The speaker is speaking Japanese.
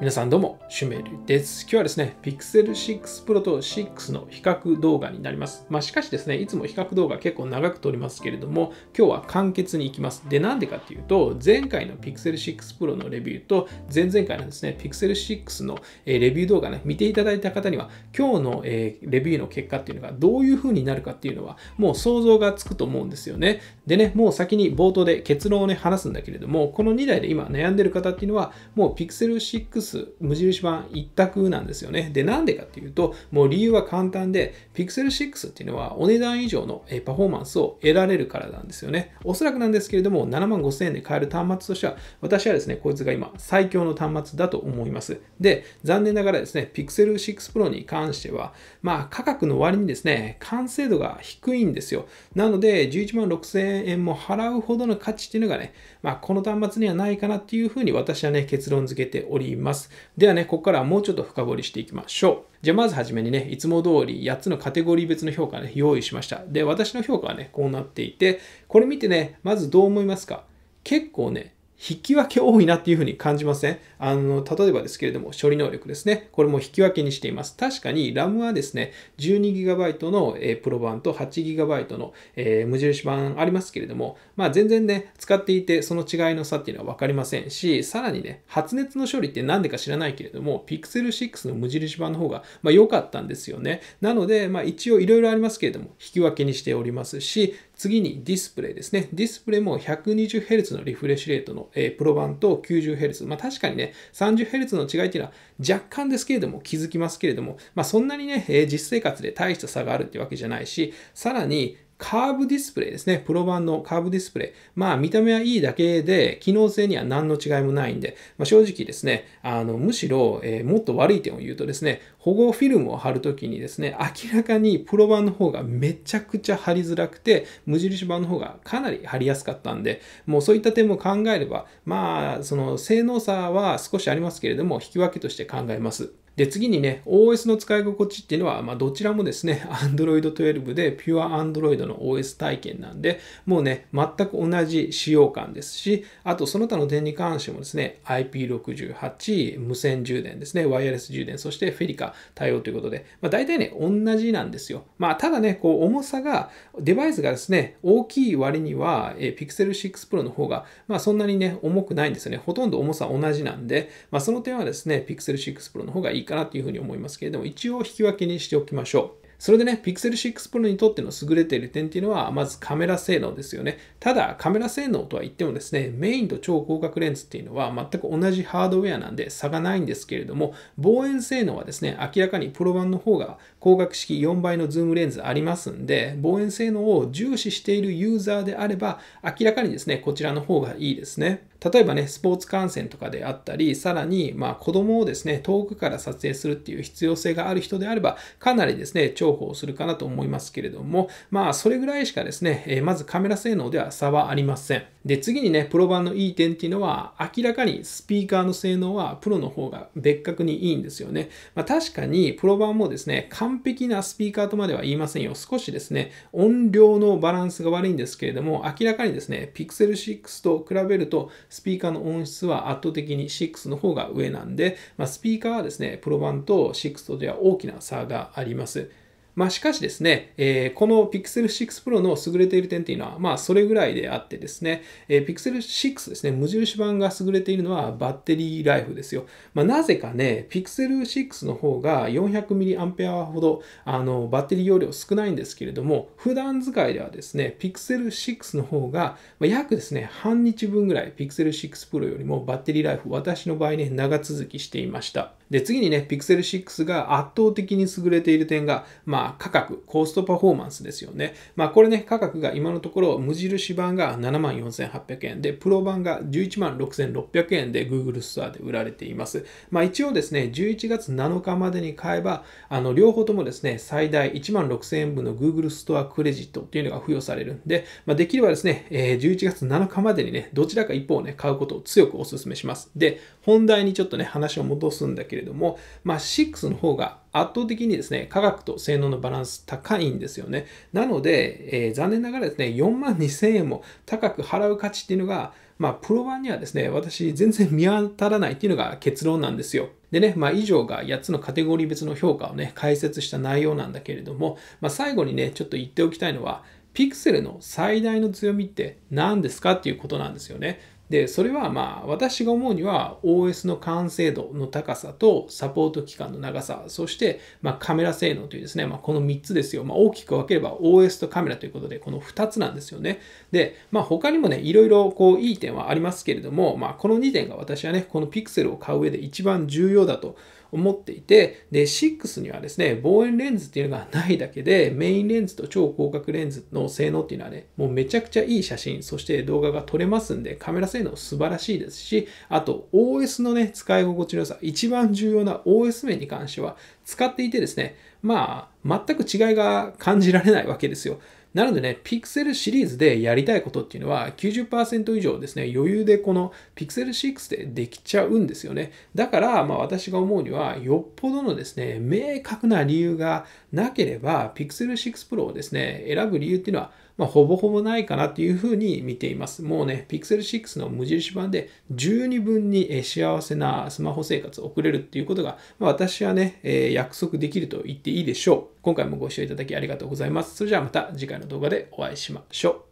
皆さんどうも、シュメルです。今日はですね、Pixel 6 Pro と6の比較動画になります。まあ、しかしですね、いつも比較動画結構長く撮りますけれども、今日は簡潔にいきます。で、なんでかっていうと、前回の Pixel 6 Pro のレビューと、前々回のですね、Pixel 6のレビュー動画ね、見ていただいた方には、今日のレビューの結果っていうのがどういう風になるかっていうのは、もう想像がつくと思うんですよね。でね、もう先に冒頭で結論をね、話すんだけれども、この2台で今悩んでる方っていうのは、もう Pixel 6ス、無印版一択なんですよね。で、なんでかっていうと、もう理由は簡単で、Pixel 6っていうのはお値段以上のパフォーマンスを得られるからなんですよね。おそらくなんですけれども、7万5000円で買える端末としては、私はですね、こいつが今、最強の端末だと思います。で、残念ながらですね、Pixel 6 Pro に関しては、まあ、価格の割にですね、完成度が低いんですよ。なので、11万6000円も払うほどの価値っていうのがね、まあ、この端末にはないかなっていうふうに私はね、結論付けております。。ではね、ここからはもうちょっと深掘りしていきましょう。じゃあまずはじめにね、いつも通り8つのカテゴリー別の評価ね、用意しました。で、私の評価はね、こうなっていて、これ見てね、まずどう思いますか結構ね、引き分け多いなっていうふうに感じませんあの、例えばですけれども、処理能力ですね。これも引き分けにしています。確かに RAM はですね、12GB の、えプロ版と 8GB の、え無印版ありますけれども、まあ全然ね、使っていてその違いの差っていうのは分かりませんし、さらにね、発熱の処理って何でか知らないけれども、Pixel 6の無印版の方が良、まあ、かったんですよね。なので、まあ一応いろいろありますけれども、引き分けにしておりますし、次にディスプレイですね。ディスプレイも 120Hz のリフレッシュレートの、えプロ版と 90Hz。まあ確かにね、30Hz の違いっていうのは若干ですけれども気づきますけれども、まあそんなにね、え実生活で大した差があるってわけじゃないし、さらにカーブディスプレイですね。プロ版のカーブディスプレイ。まあ、見た目はいいだけで、機能性には何の違いもないんで、まあ、正直ですね、あの、むしろ、えー、もっと悪い点を言うとですね、保護フィルムを貼るときにですね、明らかにプロ版の方がめちゃくちゃ貼りづらくて、無印版の方がかなり貼りやすかったんで、もうそういった点も考えれば、まあ、その性能差は少しありますけれども、引き分けとして考えます。で、次にね、OS の使い心地っていうのは、まあ、どちらもですね、Android 12で Pure Android の OS 体験なんで、もうね、全く同じ使用感ですし、あとその他の点に関してもですね、IP68、無線充電ですね、ワイヤレス充電、そしてフェリカ対応ということで、まあ、大体ね、同じなんですよ。まあ、ただね、こう、重さが、デバイスがですね、大きい割には、え Pixel 6 Pro の方が、まあ、そんなにね、重くないんですよね。ほとんど重さ同じなんで、まあ、その点はですね、Pixel 6 Pro の方がいいかなというふうに思いますけれども、一応引き分けにしておきましょう。それでね、Pixel 6 Pro にとっての優れている点っていうのは、まずカメラ性能ですよね。ただ、カメラ性能とは言ってもですね、メインと超広角レンズっていうのは全く同じハードウェアなんで差がないんですけれども、望遠性能はですね、明らかにプロ版の方が光学式4倍のズームレンズありますんで、望遠性能を重視しているユーザーであれば、明らかにですね、こちらの方がいいですね。例えばね、スポーツ観戦とかであったり、さらに、まあ、子供をですね、遠くから撮影するっていう必要性がある人であれば、かなりですね、重宝するかなと思いますけれども、まあ、それぐらいしかですね、まずカメラ性能では差はありません。で、次にね、プロ版のいい点っていうのは、明らかにスピーカーの性能はプロの方が別格にいいんですよね。まあ、確かに、プロ版もですね、完璧なスピーカーとまでは言いませんよ。少しですね、音量のバランスが悪いんですけれども、明らかにですね、Pixel 6と比べると、スピーカーの音質は圧倒的に6の方が上なんで、まあ、スピーカーはですね、プロ版と6とでは大きな差があります。まあ、しかしですね、えー、この Pixel 6 Pro の優れている点っていうのは、まあ、それぐらいであってですね、えー、Pixel 6ですね、無印版が優れているのはバッテリーライフですよ。まあ、なぜかね、Pixel 6の方が 400mAh ほどあのバッテリー容量少ないんですけれども、普段使いではですね、Pixel 6の方が約ですね、半日分ぐらい Pixel 6 Pro よりもバッテリーライフ、私の場合ね、長続きしていました。で、次にね、Pixel 6が圧倒的に優れている点が、まあ価格、コストパフォーマンスですよね。まあ、これね、価格が今のところ、無印版が74,800万円で、プロ版が116,600円で Google ストアで売られています。まあ、一応ですね、11月7日までに買えば、あの、両方ともですね、最大16,000万円分の Google ストアクレジットっていうのが付与されるんで、まあ、できればですね、え11月7日までにね、どちらか一方をね、買うことを強くお勧めします。で、本題にちょっとね、話を戻すんだけれども、まあ、6の方が圧倒的にですね、価格と性能のバランス高いんですよね。なので、えー、残念ながらですね、4万2000円も高く払う価値っていうのが、まあ、プロ版にはですね、私全然見当たらないっていうのが結論なんですよ。でね、まあ、以上が8つのカテゴリー別の評価をね、解説した内容なんだけれども、まあ、最後にね、ちょっと言っておきたいのは、ピクセルの最大の強みって何ですかっていうことなんですよね。で、それはまあ私が思うには OS の完成度の高さとサポート期間の長さ、そしてまカメラ性能というですね、まあ、この3つですよ。まあ、大きく分ければ OS とカメラということで、この2つなんですよね。で、まあ、他にもね、いろいろこういい点はありますけれども、まあ、この2点が私はね、この Pixel を買う上で一番重要だと思っていて、で、6にはですね、望遠レンズっていうのがないだけで、メインレンズと超広角レンズの性能っていうのはね、もうめちゃくちゃいい写真、そして動画が撮れますんで、カメラ性能素晴らしいですし、あと OS のね、使い心地の良さ、一番重要な OS 面に関しては、使っていてですね、まあ、全く違いが感じられないわけですよ。なのでね、Pixel シリーズでやりたいことっていうのは90%以上ですね、余裕でこの Pixel 6でできちゃうんですよね。だから、まあ私が思うには、よっぽどのですね、明確な理由がなければ、Pixel 6 Pro をですね、選ぶ理由っていうのはまあ、ほぼほぼないかなっていうふうに見ています。もうね、Pixel 6の無印版で十二分に幸せなスマホ生活を送れるっていうことが、まあ、私はね、えー、約束できると言っていいでしょう。今回もご視聴いただきありがとうございます。それじゃあまた次回の動画でお会いしましょう。